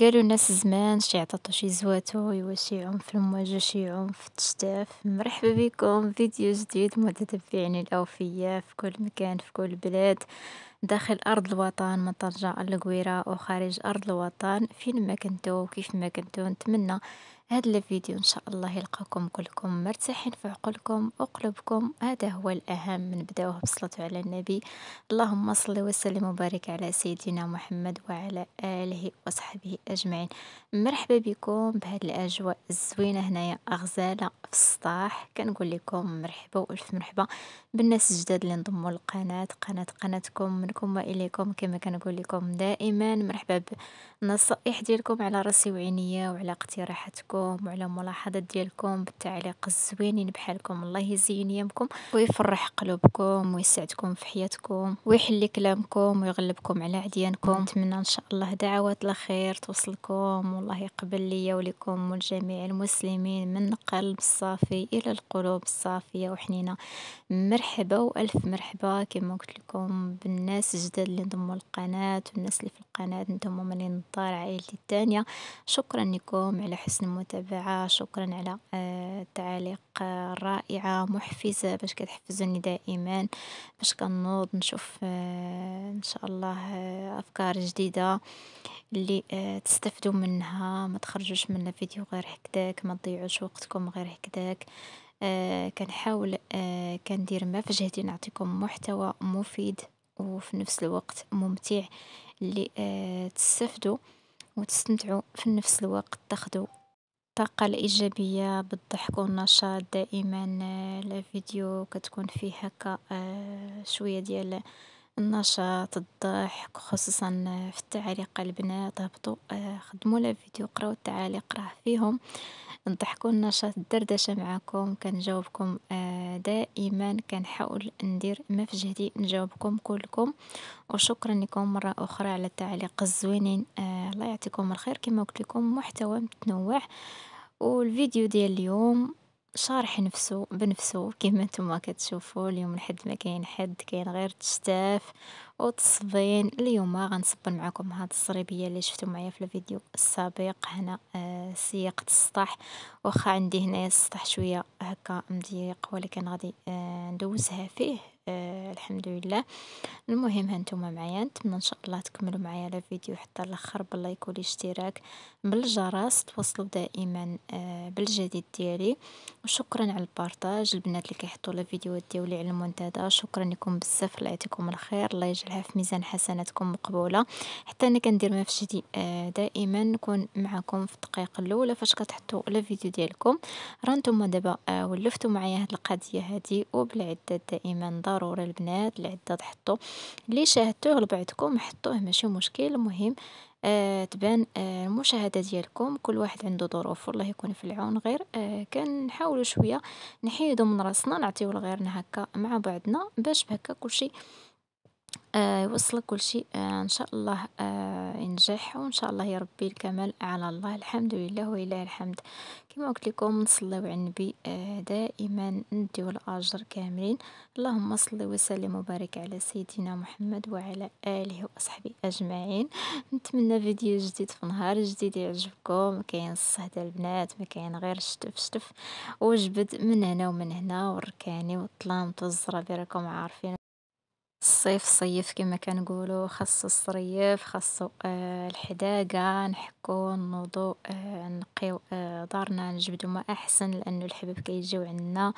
قالو الناس زمان شي عطاتو شي زواتو، إوا شي عنف المواجه شي عنف تشتاف مرحبا بيكم فيديو جديد متتبعين الأوفياء في كل مكان في كل بلاد، داخل أرض الوطن من طنجة لقويرة وخارج أرض الوطن فين ما كنتو وكيف ما كنتو نتمنى. هذا الفيديو إن شاء الله يلقاكم كلكم مرتاحين في عقلكم وقلوبكم هذا هو الأهم بداوه بالصلاه على النبي اللهم صل وسلم وبارك على سيدنا محمد وعلى آله وصحبه أجمعين مرحبا بكم بهاد الأجواء الزوينة هنايا غزالة في السطاح كنقول لكم مرحبا وألف مرحبا بالناس الجداد اللي انضموا للقناة قناة قناتكم منكم وإليكم كما كنقول لكم دائما مرحبا بالنصائح ديالكم على راسي وعينيا وعلى اقتراحاتكم وعلى ملاحظات ديالكم بالتعليق الزوينين بحالكم الله يزين يومكم ويفرح قلوبكم ويسعدكم في حياتكم ويحلي كلامكم ويغلبكم على عديانكم نتمنى ان شاء الله دعوات الخير توصلكم والله يقبل لي ولكم ولجميع المسلمين من القلب الصافي الى القلوب الصافيه وحنينه مرحبا مرحبا وألف مرحبا كيما قلت لكم بالناس الجداد اللي انضموا للقناة والناس اللي في القناة نتوما من الدار عائلتي الثانية شكرا لكم على حسن المتابعة شكرا على التعاليق آه، الرائعة آه، محفزة باش كتحفزوني دائما باش كنوض نشوف آه، ان شاء الله افكار جديدة اللي تستفدوا منها ما تخرجوش من الفيديو غير هكذاك ما تضيعوش وقتكم غير هكذاك آه، كنحاول آه، كندير ما في جهدي نعطيكم محتوى مفيد وفي نفس الوقت ممتع اللي آه، تستفدوا وتستمتعوا في نفس الوقت تاخذوا الطاقة الإيجابية بالضحك والنشاط دائما. الفيديو كتكون فيه هكا شوية ديال. النشاط، الضحك، خصوصا في التعليق البنات هبطوا آه، خدموا لنا فيديو قراو التعاليق راه فيهم نضحكوا النشاط الدردشة معاكم كنجاوبكم آه، دائما كنحاول ندير ما في جهدي نجاوبكم كلكم وشكرا لكم مرة اخرى على التعليق الزوينين آه، الله يعطيكم الخير كما قلت لكم محتوى متنوع والفيديو ديال اليوم. شارح نفسو بنفسو كيما نتوما كتشوفو اليوم الحد ما كاين حد كاين غير تشتاف و اليوم غنصبن معاكم هاد الصريبية اللي شفتو معايا في الفيديو السابق هنا آه، سياقة السطح واخا عندي هنايا السطح شوية هكا مضيق ولكن غادي آه، ندوزها فيه. آه الحمد لله المهم هانتوما معايا نتمنى ان شاء الله تكملوا معايا لا فيديو حتى الاخر باللايك والاشتراك بالجرس توصلوا دائما آه بالجديد ديالي وشكرا على البارطاج البنات اللي كيحطوا لا فيديوهات ديالي على المنتدى شكرا لكم بزاف الله يعطيكم الخير الله يجعلها في ميزان حسناتكم مقبوله حتى انا كندير ما فيش آه دائما نكون معكم في الدقائق الاولى فاش كتحطوا لا فيديو ديالكم رانتوما دابا آه ولفتوا معايا هاد القضيه هادي وبالعده دائما دار ضروري البنات العدة تحطو اللي شاهدتوه لبعدكم حطوه ماشي مشكل المهم آه تبان آه المشاهدة ديالكم كل واحد عنده ظروف والله يكون في العون غير آه كنحاولوا شوية نحيدو من راسنا نعطيو لغيرنا هكا مع بعضنا باش بهكا كلشي آه، يوصلك كل شيء آه، ان شاء الله آه، ينجح وان شاء الله يربي الكمال على الله الحمد لله ولله الحمد كما قلت لكم نصليو على النبي دائما نديو الاجر كاملين اللهم صل وسلم وبارك على سيدنا محمد وعلى اله واصحابه اجمعين نتمنى فيديو جديد في نهار جديد يعجبكم كاين الصهد البنات ما كاين غير شتف شتف وجبد من هنا ومن هنا وركاني وطلام تزرى راكم عارفين الصيف كما كيما كنقولو خاص الصريف خاصو آه، الحداقة، نحكو نوضو آه، نقيو آه، دارنا نجبدو ما أحسن لأنو الحباب كيجيو عندنا.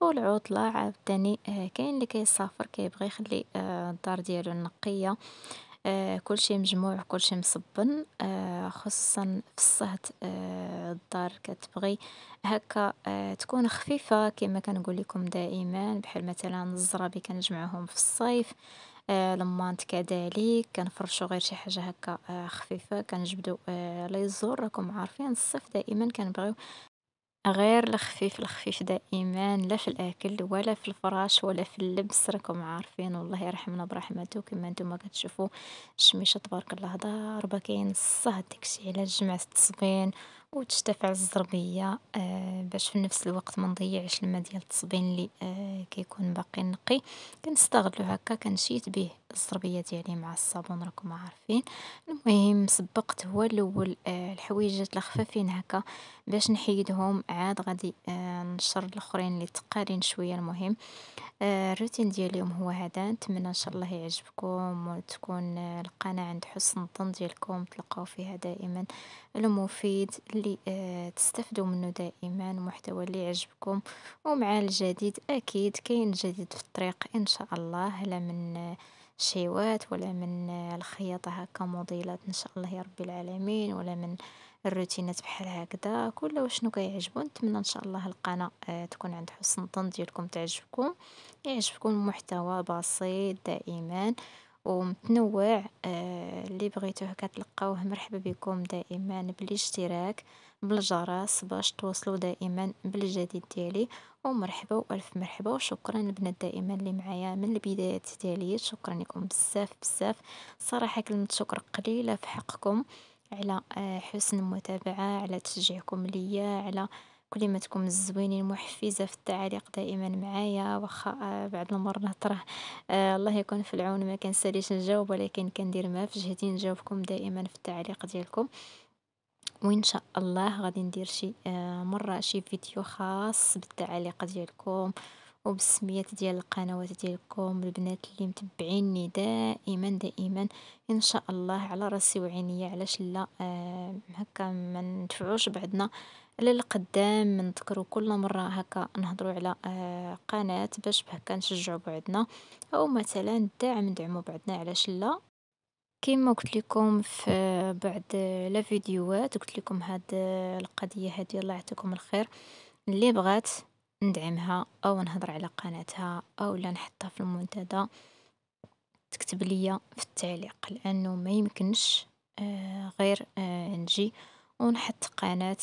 و العطلة عاوتاني كاين لي كيسافر كيبغي يخلي الدار ديالو نقية. آه، كلشي مجموع كلشي مصبّن، آه، خصوصا في الصهد آه، الدار كتبغي هاكا تكون خفيفة كان أقول لكم دائما، بحال مثلا الزرابي كنجمعهم في الصيف، المانط كذلك، كنفرشو غير شي حاجة هاكا خفيفة، كنجبدو لي زور، راكم عارفين الصيف دائما كنبغيو. غير الخفيف الخفيف دائما لا في الأكل ولا في الفراش ولا في اللبس راكم عارفين والله يرحمنا برحمته كيما نتوما كتشوفوا الشميشة تبارك الله ضاربة كاين الصه داكشي علاش جمعة التصبين. وتشتفع تشتفع الزربية آه، باش في نفس الوقت ما نضيعش الما ديال التصبين لي آه، كيكون باقي نقي. كنستغلو هاكا كنشيت بيه الزربية ديالي مع الصابون راكم عارفين. المهم سبقت هو اللول آه، الحويجات الخفافين هاكا باش نحيدهم عاد غادي نشر لخرين اللي تقالين شوية. المهم الروتين ديال اليوم هو هذا نتمنى ان شاء الله يعجبكم وتكون تكون القناة عند حسن الظن ديالكم تلقاو فيها دائما المفيد. اللي آه، تستفدوا منه دائما المحتوى اللي يعجبكم ومع الجديد اكيد كاين جديد في الطريق ان شاء الله لا من آه، شيوات ولا من آه، الخياطة هكا موديلات ان شاء الله يا ربي العالمين ولا من الروتينات بحال هكذا كل وشنو كيعجبو نتمنى ان شاء الله القناه تكون عند حسن الظن ديالكم تعجبكم يعجبكم المحتوى بسيط دائما ومتنوع آه، اللي بغيتوه كتلقاوه مرحبا بكم دائما بالاشتراك بالجرس باش توصلوا دائما بالجديد ديالي ومرحبا والف مرحبا وشكرا البنات دائما اللي معايا من البدايات ديالي شكرا لكم بزاف بزاف صراحه كلمه شكر قليله في حقكم على آه، حسن المتابعه على تشجيعكم ليا على تكون الزوينين محفزة في التعاليق دائما معايا واخا آه، بعد المرات راه الله يكون في العون ما كنساليش نجاوب ولكن كندير ما في جهدي نجاوبكم دائما في التعليق ديالكم وان شاء الله غادي ندير شي آه، مره شي فيديو خاص بالتعاليق ديالكم وبالسميات ديال القنوات ديالكم البنات اللي متبعيني دائما دائما ان شاء الله على راسي وعينيا علاش لا آه هكا ما ندفعوش آه على القدام نذكرو كل مرة هكا نهضرو على آه، قناة باش بهكا نشجعو بعدنا أو مثلا دعم ندعمو بعدنا علاش لا. كيما قلت لكم في بعض لا فيديوهات قلت لكم هاد آه، القضية هادي الله يعطيكم الخير، اللي بغات ندعمها أو نهضر على قناتها أولا نحطها في المنتدى، تكتب ليا في التعليق لأنه ما يمكنش آه، غير نجي ونحط قناة.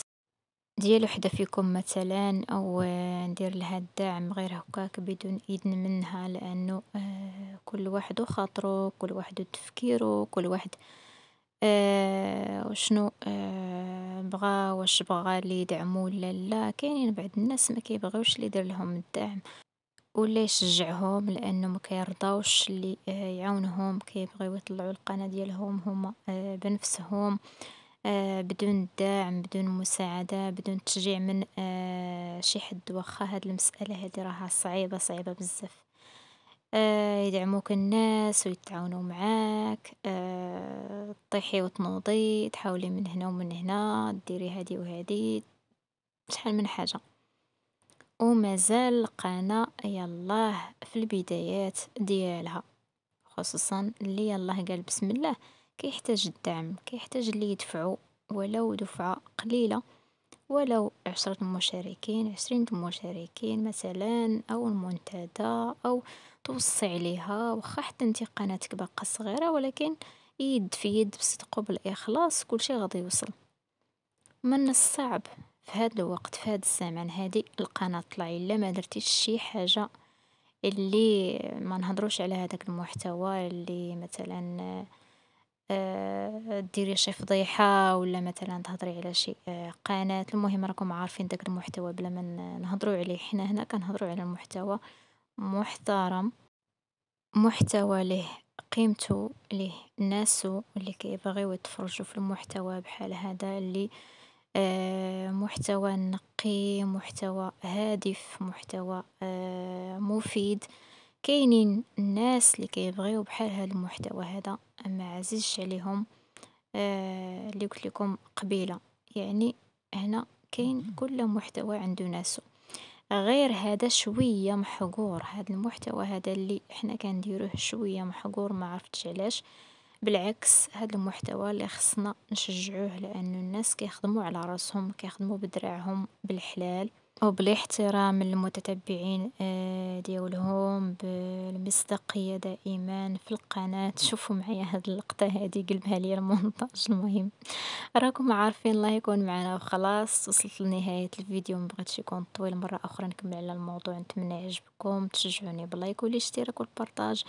ديال وحدة فيكم مثلا، أو نديرلها الدعم غير هكاك بدون إذن منها، لأنه آه، كل واحد خاطرو كل واحد تفكيرو كل واحد آه، وشنو آه، بغا، واش بغا اللي يدعمو ولا لا. كاينين بعض الناس مكيبغيوش اللي يديرلهم الدعم ولا يشجعهم، لأنه مكيرضاوش اللي يعاونهم، كيبغيو يطلعو القناة ديالهم هما بنفسهم. آه، بدون دعم بدون مساعدة، بدون تشجيع من آه، شي حد. واخا هاد المسألة هادي راها صعيبة صعيبة بزاف. آه، يدعموك الناس ويتعاونوا معاك، طيحي وتنوضي تحاولي من هنا ومن هنا، ديري هادي وهادي شحال من حاجة. ومازال مازال القناة يالله في البدايات ديالها، خصوصا اللي يالله قال بسم الله. كيحتاج الدعم كيحتاج اللي يدفعو ولو دفعة قليلة ولو عشرة مشاركين عشرين مشاركين مثلا أو المنتدى أو توصي عليها وخا حتى نتي قناتك باقا صغيرة ولكن يد في يد بالصدق وبالإخلاص كلشي غادي يوصل، من الصعب في هذا الوقت في هذا الزمان هادي القناة طلع إلا ما درتيش شي حاجة اللي ما نهضروش على هداك المحتوى اللي مثلا. ديري شي فضيحة ولا مثلا تهضري على شي آه، قناة، المهم راكم عارفين داك المحتوى بلا ما نهضرو عليه. حنا هنا كنهضرو على محتوى محترم، محتوى ليه قيمتو، ليه ناسو لي كيبغيو يتفرجو في المحتوى بحال هذا لي آه، محتوى نقي، محتوى هادف، محتوى آه، مفيد. كاينين الناس اللي كيبغيو بحال هاد المحتوى هذا أما عزيزش عليهم آه، اللي لكم قبيلة، يعني هنا كاين كل محتوى عندو ناسو، غير هذا شوية محقور هاد المحتوى هذا اللي حنا كنديروه شوية محقور معرفتش علاش، بالعكس هاد المحتوى اللي خصنا نشجعوه لأنو الناس كيخدموا على راسهم كيخدموا بدراعهم بالحلال. وبالاحترام للمتتبعين آه، ديالهم، بالمصداقية دائما في القناة. شوفوا معايا هاد اللقطة هادي قلبها ليا المونتاج المهم راكم عارفين الله يكون معانا. وخلاص وصلت لنهاية الفيديو، مبغيتش يكون طويل. مرة أخرى نكمل على الموضوع. نتمنى يعجبكم، تشجعوني بلايك والاشتراك والبرتاج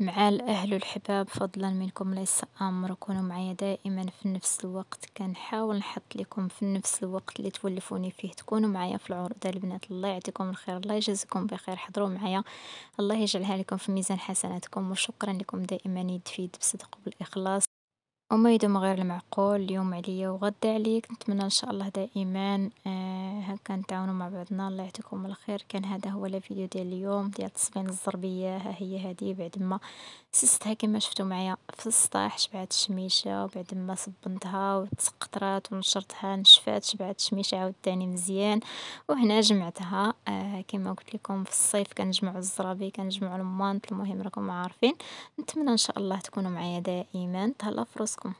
مع الأهل والحباب فضلا منكم ليس أمر كونوا معايا دائما في نفس الوقت كنحاول نحط لكم في نفس الوقت اللي تولفوني فيه تكونوا معايا في العروض البنات الله يعطيكم الخير الله يجزكم بخير حضروا معايا الله يجعلها لكم في ميزان حسناتكم وشكرا لكم دائما يد بصدق وبالإخلاص وما يدوم غير المعقول اليوم عليا وغدا عليك نتمنى ان شاء الله دائما آه، هكا نتعاونوا مع بعضنا الله يعطيكم الخير كان هذا هو الفيديو ديال اليوم ديال التصميم الزربيه ها هي هذه بعد ما سستها كما شفتوا معايا في السطح شبعت الشميشه وبعد ما صبنتها وتسقطرات ونشرتها نشفات شبعت الشميشه عاود ثاني مزيان وهنا جمعتها آه كما قلت لكم في الصيف كنجمعوا الزرابي كنجمعوا المانط المهم راكم عارفين نتمنى ان شاء الله تكونوا معايا دائما تهلا فرصة Awesome